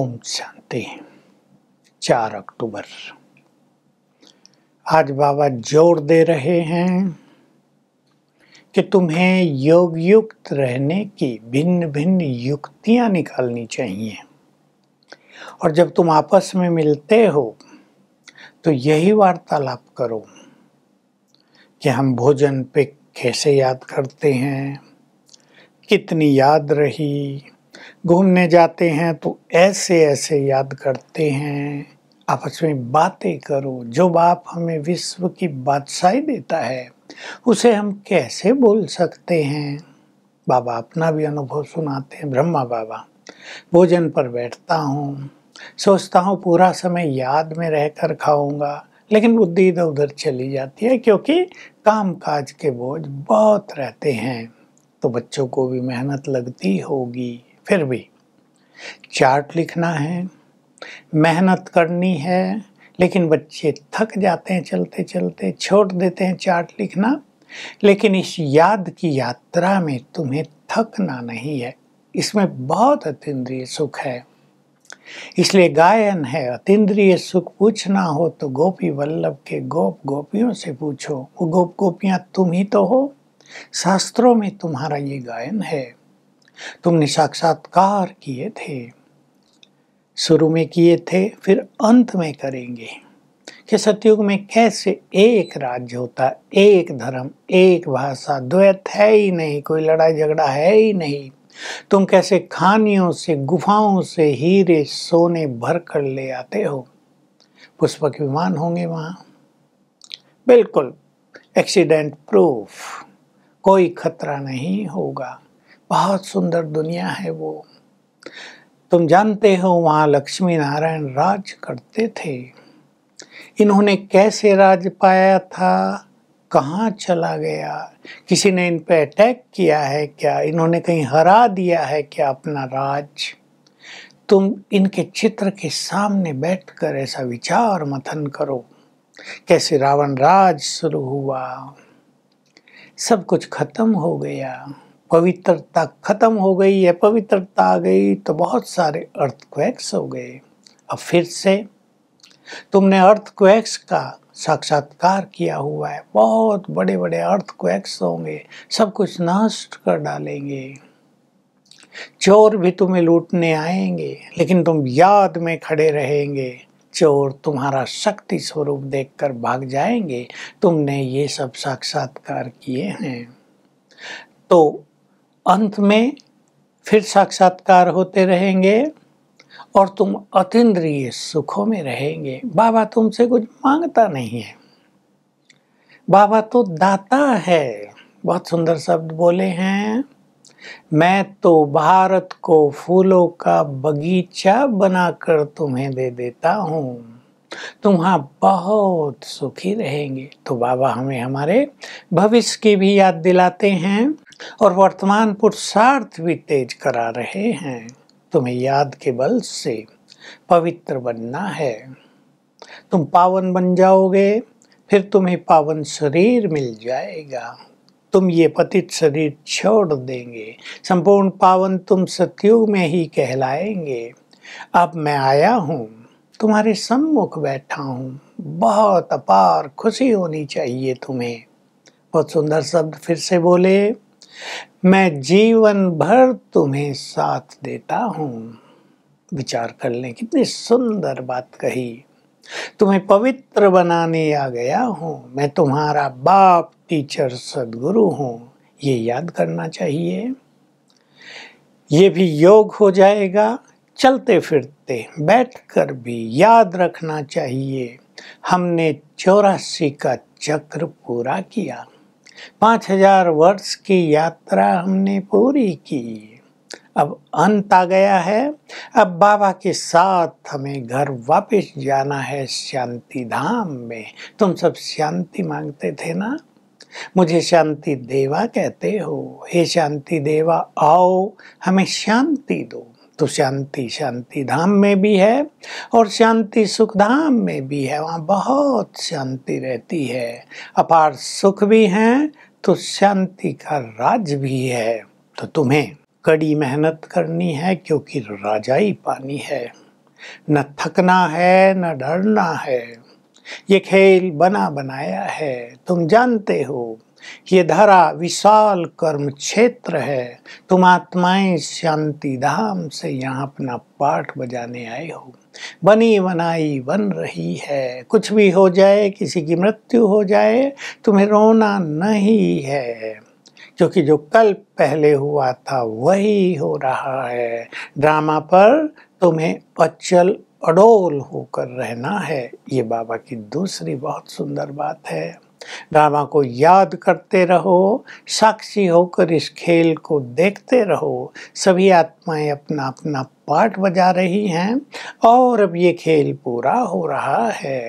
ओम शांति चार अक्टूबर आज बाबा जोर दे रहे हैं कि तुम्हें योग युक्त रहने की भिन्न भिन्न युक्तियां निकालनी चाहिए और जब तुम आपस में मिलते हो तो यही वार्तालाप करो कि हम भोजन पे कैसे याद करते हैं कितनी याद रही घूमने जाते हैं तो ऐसे ऐसे याद करते हैं आपस में बातें करो जो बाप हमें विश्व की बादशाही देता है उसे हम कैसे बोल सकते हैं बाबा अपना भी अनुभव सुनाते हैं ब्रह्मा बाबा भोजन पर बैठता हूँ सोचता हूँ पूरा समय याद में रहकर खाऊंगा लेकिन बुद्धि इधर उधर चली जाती है क्योंकि काम काज के बोझ बहुत रहते हैं तो बच्चों को भी मेहनत लगती होगी फिर भी चार्ट लिखना है मेहनत करनी है लेकिन बच्चे थक जाते हैं चलते चलते छोड़ देते हैं चार्ट लिखना लेकिन इस याद की यात्रा में तुम्हें थकना नहीं है इसमें बहुत अतिय सुख है इसलिए गायन है अतिय सुख पूछना हो तो गोपी वल्लभ के गोप गोपियों से पूछो वो गोप गोपियाँ तुम ही तो हो शास्त्रों में तुम्हारा ये गायन है तुमने साक्षात्कार किए थे शुरू में किए थे फिर अंत में करेंगे कि सतयुग में कैसे एक राज्य होता एक धर्म एक भाषा द्वैत है ही नहीं कोई लड़ाई झगड़ा है ही नहीं तुम कैसे खानियों से गुफाओं से हीरे सोने भर कर ले आते हो पुष्पक विमान होंगे वहां बिल्कुल एक्सीडेंट प्रूफ कोई खतरा नहीं होगा बहुत सुंदर दुनिया है वो तुम जानते हो वहाँ लक्ष्मी नारायण राज करते थे इन्होंने कैसे राज पाया था कहाँ चला गया किसी ने इन पर अटैक किया है क्या इन्होंने कहीं हरा दिया है क्या अपना राज तुम इनके चित्र के सामने बैठकर ऐसा विचार मथन करो कैसे रावण राज शुरू हुआ सब कुछ खत्म हो गया पवित्रता खत्म हो गई है पवित्रता आ गई तो बहुत सारे क्वैक्स हो गए अब फिर से तुमने क्वैक्स का साक्षात्कार किया हुआ है बहुत बड़े बड़े क्वैक्स होंगे सब कुछ नष्ट कर डालेंगे चोर भी तुम्हें लूटने आएंगे लेकिन तुम याद में खड़े रहेंगे चोर तुम्हारा शक्ति स्वरूप देखकर भाग जाएंगे तुमने ये सब साक्षात्कार किए हैं तो अंत में फिर साक्षात्कार होते रहेंगे और तुम अतीन्द्रिय सुखों में रहेंगे बाबा तुमसे कुछ मांगता नहीं है बाबा तो दाता है बहुत सुंदर शब्द बोले हैं मैं तो भारत को फूलों का बगीचा बनाकर तुम्हें दे देता हूँ तुम हाँ बहुत सुखी रहेंगे तो बाबा हमें हमारे भविष्य की भी याद दिलाते हैं और वर्तमान पुरुषार्थ भी तेज करा रहे हैं तुम्हें याद के बल से पवित्र बनना है तुम पावन बन जाओगे फिर तुम्हें पावन शरीर मिल जाएगा तुम ये पतित शरीर छोड़ देंगे संपूर्ण पावन तुम सत्युग में ही कहलाएंगे अब मैं आया हूँ तुम्हारे सम्मुख बैठा हूँ बहुत अपार खुशी होनी चाहिए तुम्हें बहुत सुंदर शब्द फिर से बोले मैं जीवन भर तुम्हें साथ देता हूँ विचार कर लें कितनी सुंदर बात कही तुम्हें पवित्र बनाने आ गया हूँ मैं तुम्हारा बाप टीचर सदगुरु हूँ ये याद करना चाहिए ये भी योग हो जाएगा चलते फिरते बैठकर भी याद रखना चाहिए हमने चौरासी का चक्र पूरा किया पाँच हजार वर्ष की यात्रा हमने पूरी की अब अंत आ गया है अब बाबा के साथ हमें घर वापस जाना है शांति धाम में तुम सब शांति मांगते थे ना मुझे शांति देवा कहते हो हे शांति देवा आओ हमें शांति दो तो शांति शांति धाम में भी है और शांति सुख धाम में भी है वहाँ बहुत शांति रहती है अपार सुख भी हैं तो शांति का राज भी है तो तुम्हें कड़ी मेहनत करनी है क्योंकि राजा ही पानी है न थकना है न डरना है ये खेल बना बनाया है तुम जानते हो ये धरा विशाल कर्म क्षेत्र है तुम आत्माएं शांति धाम से यहाँ अपना पाठ बजाने आए हो बनी बनाई बन रही है कुछ भी हो जाए किसी की मृत्यु हो जाए तुम्हें रोना नहीं है क्योंकि जो कल पहले हुआ था वही हो रहा है ड्रामा पर तुम्हें अचल अडोल होकर रहना है ये बाबा की दूसरी बहुत सुंदर बात है ड्रामा को याद करते रहो साक्षी होकर इस खेल को देखते रहो सभी आत्माएं अपना अपना पार्ट बजा रही हैं और अब ये खेल पूरा हो रहा है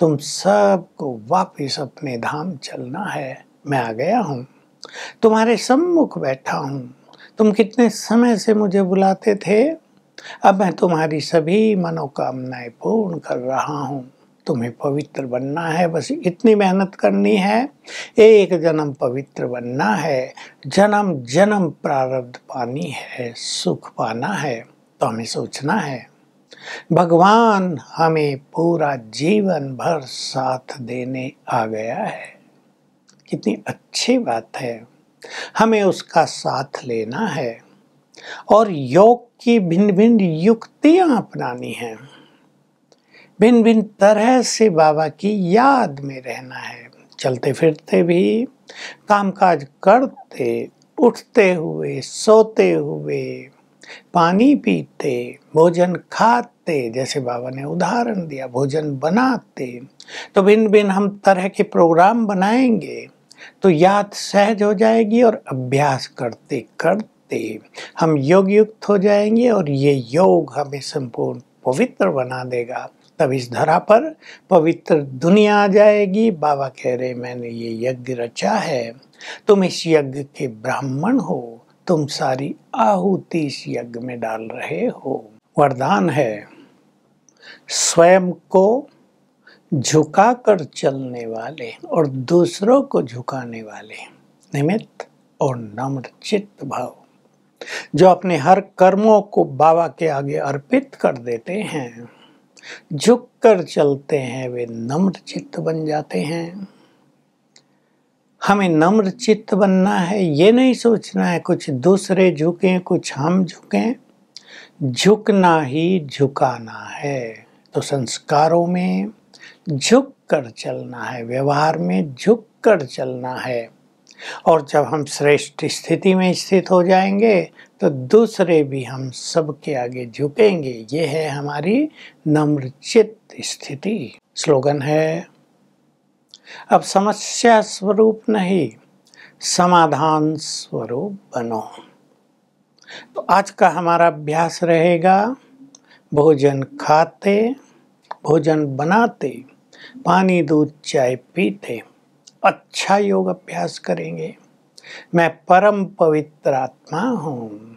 तुम सबको वापस अपने धाम चलना है मैं आ गया हूँ तुम्हारे सम्मुख बैठा हूँ तुम कितने समय से मुझे बुलाते थे अब मैं तुम्हारी सभी मनोकामनाएं पूर्ण कर रहा हूँ तुम्हें पवित्र बनना है बस इतनी मेहनत करनी है एक जन्म पवित्र बनना है जन्म जन्म प्रारब्ध पानी है सुख पाना है तो हमें सोचना है भगवान हमें पूरा जीवन भर साथ देने आ गया है कितनी अच्छी बात है हमें उसका साथ लेना है और योग की भिन्न भिन्न युक्तियां अपनानी हैं भिन्न भिन्न तरह से बाबा की याद में रहना है चलते फिरते भी कामकाज करते उठते हुए सोते हुए पानी पीते भोजन खाते जैसे बाबा ने उदाहरण दिया भोजन बनाते तो भिन्न भिन्न हम तरह के प्रोग्राम बनाएंगे तो याद सहज हो जाएगी और अभ्यास करते करते हम योग युक्त हो जाएंगे और ये योग हमें संपूर्ण पवित्र बना देगा तब इस धरा पर पवित्र दुनिया आ जाएगी बाबा कह रहे मैंने ये यज्ञ रचा है तुम इस यज्ञ के ब्राह्मण हो तुम सारी आहुति इस यज्ञ में डाल रहे हो वरदान है स्वयं को झुकाकर चलने वाले और दूसरों को झुकाने वाले निमित्त और नम्र चित्त भाव जो अपने हर कर्मों को बाबा के आगे अर्पित कर देते हैं झुक कर चलते हैं वे नम्र चित्त बन जाते हैं हमें नम्र चित्त बनना है ये नहीं सोचना है कुछ दूसरे झुकें कुछ हम झुकें झुकना ही झुकाना है तो संस्कारों में झुक कर चलना है व्यवहार में झुक कर चलना है और जब हम श्रेष्ठ स्थिति में स्थित हो जाएंगे तो दूसरे भी हम सबके आगे झुकेंगे ये है हमारी नम्रचित स्थिति स्लोगन है अब समस्या स्वरूप नहीं समाधान स्वरूप बनो तो आज का हमारा अभ्यास रहेगा भोजन खाते भोजन बनाते पानी दूध चाय पीते अच्छा योग अभ्यास करेंगे मैं परम पवित्र आत्मा हूँ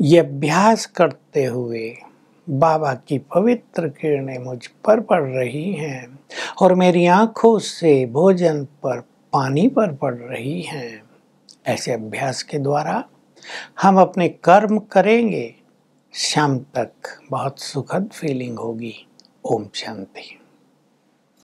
ये अभ्यास करते हुए बाबा की पवित्र किरणें मुझ पर पड़ रही हैं और मेरी आँखों से भोजन पर पानी पर पड़ रही हैं ऐसे अभ्यास के द्वारा हम अपने कर्म करेंगे शाम तक बहुत सुखद फीलिंग होगी ओम शांति